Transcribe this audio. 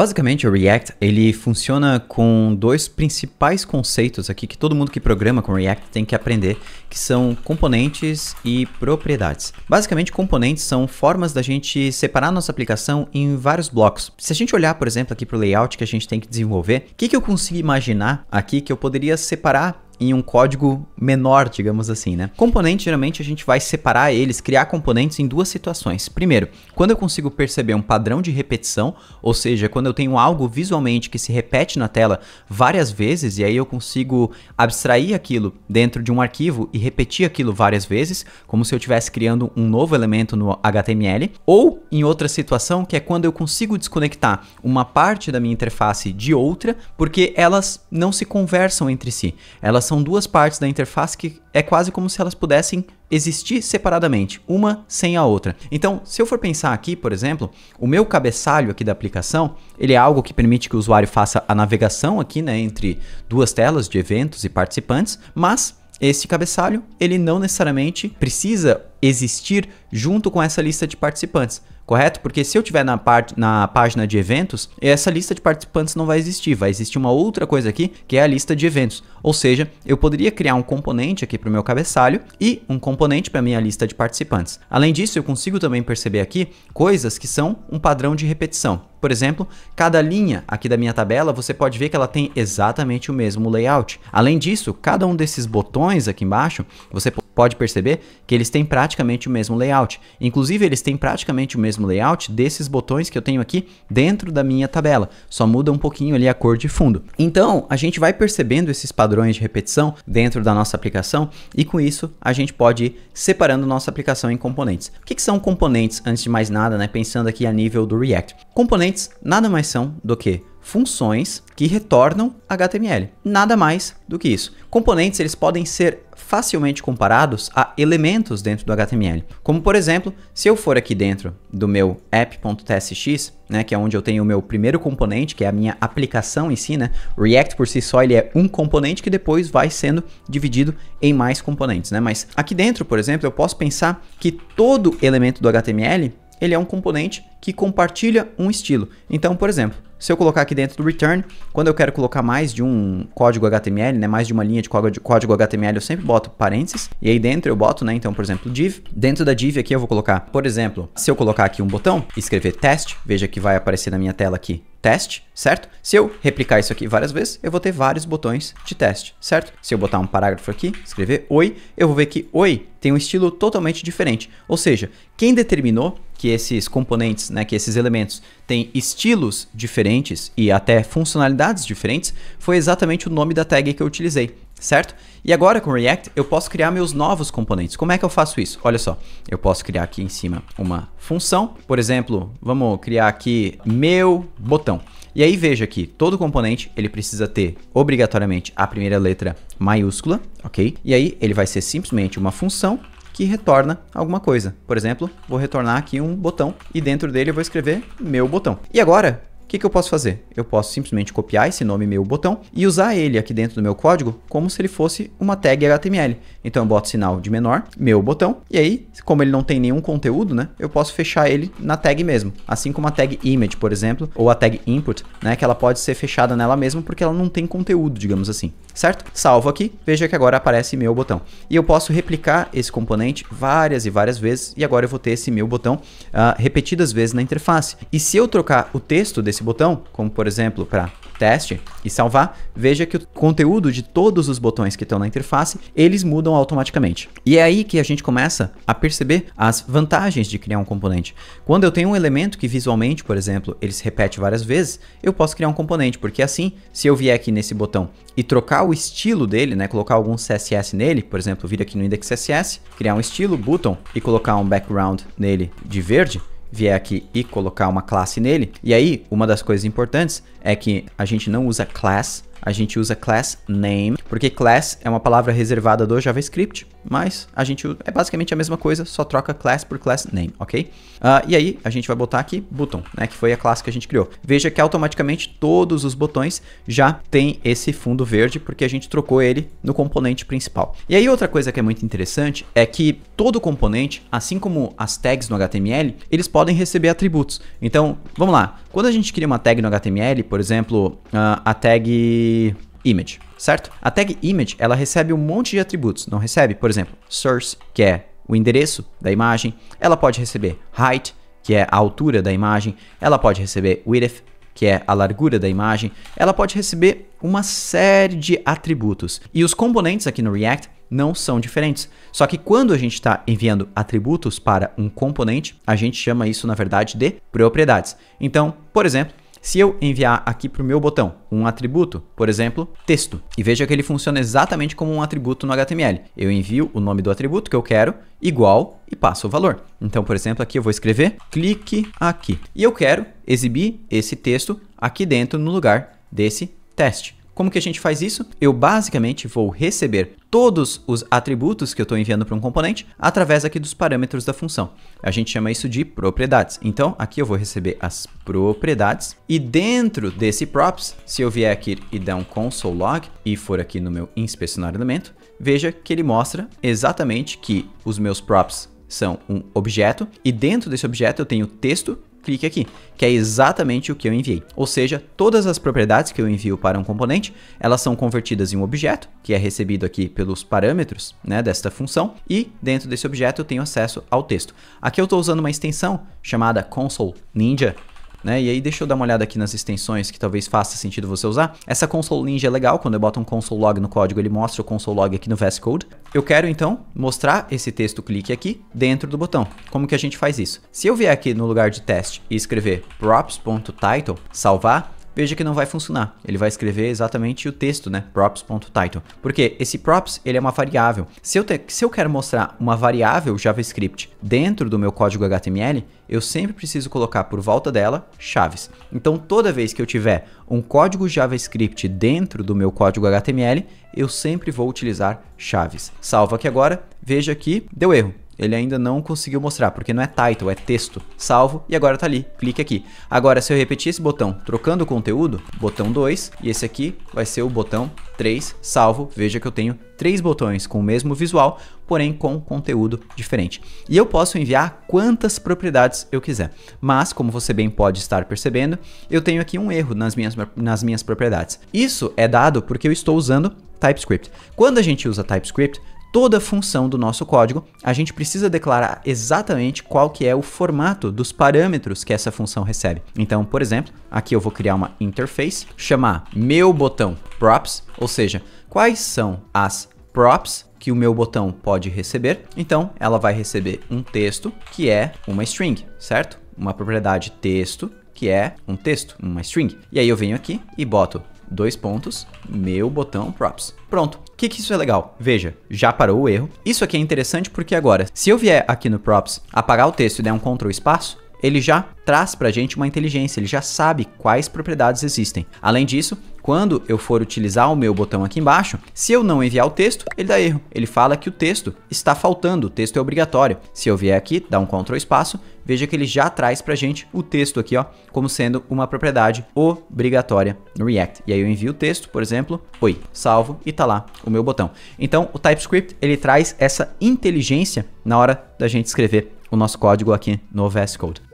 Basicamente, o React ele funciona com dois principais conceitos aqui que todo mundo que programa com React tem que aprender, que são componentes e propriedades. Basicamente, componentes são formas da gente separar nossa aplicação em vários blocos. Se a gente olhar, por exemplo, aqui para o layout que a gente tem que desenvolver, o que, que eu consigo imaginar aqui que eu poderia separar em um código menor, digamos assim, né? Componentes, geralmente, a gente vai separar eles, criar componentes em duas situações. Primeiro, quando eu consigo perceber um padrão de repetição, ou seja, quando eu tenho algo visualmente que se repete na tela várias vezes, e aí eu consigo abstrair aquilo dentro de um arquivo e repetir aquilo várias vezes, como se eu estivesse criando um novo elemento no HTML, ou em outra situação, que é quando eu consigo desconectar uma parte da minha interface de outra, porque elas não se conversam entre si, elas são duas partes da interface que é quase como se elas pudessem existir separadamente, uma sem a outra. Então, se eu for pensar aqui, por exemplo, o meu cabeçalho aqui da aplicação, ele é algo que permite que o usuário faça a navegação aqui, né, entre duas telas de eventos e participantes, mas esse cabeçalho, ele não necessariamente precisa existir junto com essa lista de participantes correto? Porque se eu tiver na, parte, na página de eventos, essa lista de participantes não vai existir, vai existir uma outra coisa aqui, que é a lista de eventos. Ou seja, eu poderia criar um componente aqui para o meu cabeçalho e um componente para a minha lista de participantes. Além disso, eu consigo também perceber aqui coisas que são um padrão de repetição. Por exemplo, cada linha aqui da minha tabela, você pode ver que ela tem exatamente o mesmo layout. Além disso, cada um desses botões aqui embaixo, você pode perceber que eles têm praticamente o mesmo layout. Inclusive, eles têm praticamente o mesmo layout desses botões que eu tenho aqui dentro da minha tabela. Só muda um pouquinho ali a cor de fundo. Então, a gente vai percebendo esses padrões de repetição dentro da nossa aplicação e com isso a gente pode ir separando nossa aplicação em componentes. O que, que são componentes, antes de mais nada, né? pensando aqui a nível do React? Componentes nada mais são do que funções que retornam HTML. Nada mais do que isso. Componentes eles podem ser facilmente comparados a elementos dentro do HTML. Como por exemplo, se eu for aqui dentro do meu app.tsx, né, que é onde eu tenho o meu primeiro componente, que é a minha aplicação em si, né? React por si só ele é um componente que depois vai sendo dividido em mais componentes, né? Mas aqui dentro, por exemplo, eu posso pensar que todo elemento do HTML ele é um componente que compartilha um estilo. Então, por exemplo, se eu colocar aqui dentro do return, quando eu quero colocar mais de um código HTML, né, mais de uma linha de código HTML, eu sempre boto parênteses, e aí dentro eu boto, né, então, por exemplo, div. Dentro da div aqui eu vou colocar, por exemplo, se eu colocar aqui um botão, escrever teste, veja que vai aparecer na minha tela aqui teste, certo? Se eu replicar isso aqui várias vezes, eu vou ter vários botões de teste, certo? Se eu botar um parágrafo aqui, escrever oi, eu vou ver que oi tem um estilo totalmente diferente. Ou seja, quem determinou que esses componentes, né, que esses elementos têm estilos diferentes e até funcionalidades diferentes, foi exatamente o nome da tag que eu utilizei certo? E agora com React eu posso criar meus novos componentes. Como é que eu faço isso? Olha só, eu posso criar aqui em cima uma função, por exemplo, vamos criar aqui meu botão. E aí veja que todo componente ele precisa ter obrigatoriamente a primeira letra maiúscula, ok? E aí ele vai ser simplesmente uma função que retorna alguma coisa. Por exemplo, vou retornar aqui um botão e dentro dele eu vou escrever meu botão. E agora, que, que eu posso fazer? Eu posso simplesmente copiar esse nome meu botão e usar ele aqui dentro do meu código como se ele fosse uma tag HTML. Então eu boto sinal de menor, meu botão, e aí, como ele não tem nenhum conteúdo, né, eu posso fechar ele na tag mesmo. Assim como a tag image, por exemplo, ou a tag input, né, que ela pode ser fechada nela mesma porque ela não tem conteúdo, digamos assim certo? Salvo aqui, veja que agora aparece meu botão. E eu posso replicar esse componente várias e várias vezes, e agora eu vou ter esse meu botão uh, repetidas vezes na interface. E se eu trocar o texto desse botão, como por exemplo para teste e salvar, veja que o conteúdo de todos os botões que estão na interface, eles mudam automaticamente. E é aí que a gente começa a perceber as vantagens de criar um componente. Quando eu tenho um elemento que visualmente, por exemplo, ele se repete várias vezes, eu posso criar um componente, porque assim, se eu vier aqui nesse botão e trocar o o estilo dele, né, colocar algum CSS nele, por exemplo, vir aqui no index CSS, criar um estilo button e colocar um background nele de verde, vier aqui e colocar uma classe nele. E aí, uma das coisas importantes é que a gente não usa class a gente usa class name, porque class é uma palavra reservada do JavaScript, mas a gente é basicamente a mesma coisa, só troca class por class name, ok? Uh, e aí a gente vai botar aqui button, né, que foi a classe que a gente criou. Veja que automaticamente todos os botões já tem esse fundo verde, porque a gente trocou ele no componente principal. E aí outra coisa que é muito interessante é que todo componente, assim como as tags no HTML, eles podem receber atributos. Então, vamos lá. Quando a gente cria uma tag no HTML, por exemplo, uh, a tag image, certo? A tag image, ela recebe um monte de atributos, não recebe? Por exemplo, source, que é o endereço da imagem, ela pode receber height, que é a altura da imagem, ela pode receber width, que é a largura da imagem, ela pode receber uma série de atributos. E os componentes aqui no React não são diferentes. Só que quando a gente está enviando atributos para um componente, a gente chama isso, na verdade, de propriedades. Então, por exemplo, se eu enviar aqui para o meu botão um atributo, por exemplo, texto, e veja que ele funciona exatamente como um atributo no HTML. Eu envio o nome do atributo que eu quero, igual, e passo o valor. Então, por exemplo, aqui eu vou escrever clique aqui. E eu quero exibir esse texto aqui dentro no lugar desse teste. Como que a gente faz isso? Eu basicamente vou receber todos os atributos que eu estou enviando para um componente através aqui dos parâmetros da função. A gente chama isso de propriedades. Então, aqui eu vou receber as propriedades e dentro desse props, se eu vier aqui e der um console log e for aqui no meu inspecionar elemento, veja que ele mostra exatamente que os meus props são um objeto e dentro desse objeto eu tenho texto clique aqui, que é exatamente o que eu enviei. Ou seja, todas as propriedades que eu envio para um componente, elas são convertidas em um objeto, que é recebido aqui pelos parâmetros né, desta função, e dentro desse objeto eu tenho acesso ao texto. Aqui eu estou usando uma extensão chamada console ninja, né? E aí deixa eu dar uma olhada aqui nas extensões que talvez faça sentido você usar. Essa console ninja é legal, quando eu boto um console log no código, ele mostra o console log aqui no VS Code eu quero então mostrar esse texto clique aqui dentro do botão. Como que a gente faz isso? Se eu vier aqui no lugar de teste e escrever props.title, salvar, veja que não vai funcionar. Ele vai escrever exatamente o texto, né? props.title. Porque esse props, ele é uma variável. Se eu, te, se eu quero mostrar uma variável JavaScript dentro do meu código HTML, eu sempre preciso colocar por volta dela chaves. Então toda vez que eu tiver um código JavaScript dentro do meu código HTML, eu sempre vou utilizar chaves. Salva aqui agora, veja que deu erro ele ainda não conseguiu mostrar, porque não é title, é texto. Salvo, e agora tá ali, clique aqui. Agora, se eu repetir esse botão trocando o conteúdo, botão 2, e esse aqui vai ser o botão 3, salvo, veja que eu tenho três botões com o mesmo visual, porém com conteúdo diferente. E eu posso enviar quantas propriedades eu quiser, mas como você bem pode estar percebendo, eu tenho aqui um erro nas minhas, nas minhas propriedades. Isso é dado porque eu estou usando TypeScript. Quando a gente usa TypeScript, toda função do nosso código, a gente precisa declarar exatamente qual que é o formato dos parâmetros que essa função recebe. Então, por exemplo, aqui eu vou criar uma interface, chamar meu botão props, ou seja, quais são as props que o meu botão pode receber. Então, ela vai receber um texto que é uma string, certo? Uma propriedade texto que é um texto, uma string. E aí eu venho aqui e boto dois pontos, meu botão props. Pronto. O que, que isso é legal? Veja, já parou o erro. Isso aqui é interessante porque agora, se eu vier aqui no props, apagar o texto e der um control espaço, ele já traz para a gente uma inteligência, ele já sabe quais propriedades existem. Além disso, quando eu for utilizar o meu botão aqui embaixo, se eu não enviar o texto, ele dá erro. Ele fala que o texto está faltando, o texto é obrigatório. Se eu vier aqui, dar um Ctrl espaço, veja que ele já traz para a gente o texto aqui, ó, como sendo uma propriedade obrigatória no React. E aí eu envio o texto, por exemplo, oi, salvo e tá lá o meu botão. Então, o TypeScript, ele traz essa inteligência na hora da gente escrever o nosso código aqui no VS Code.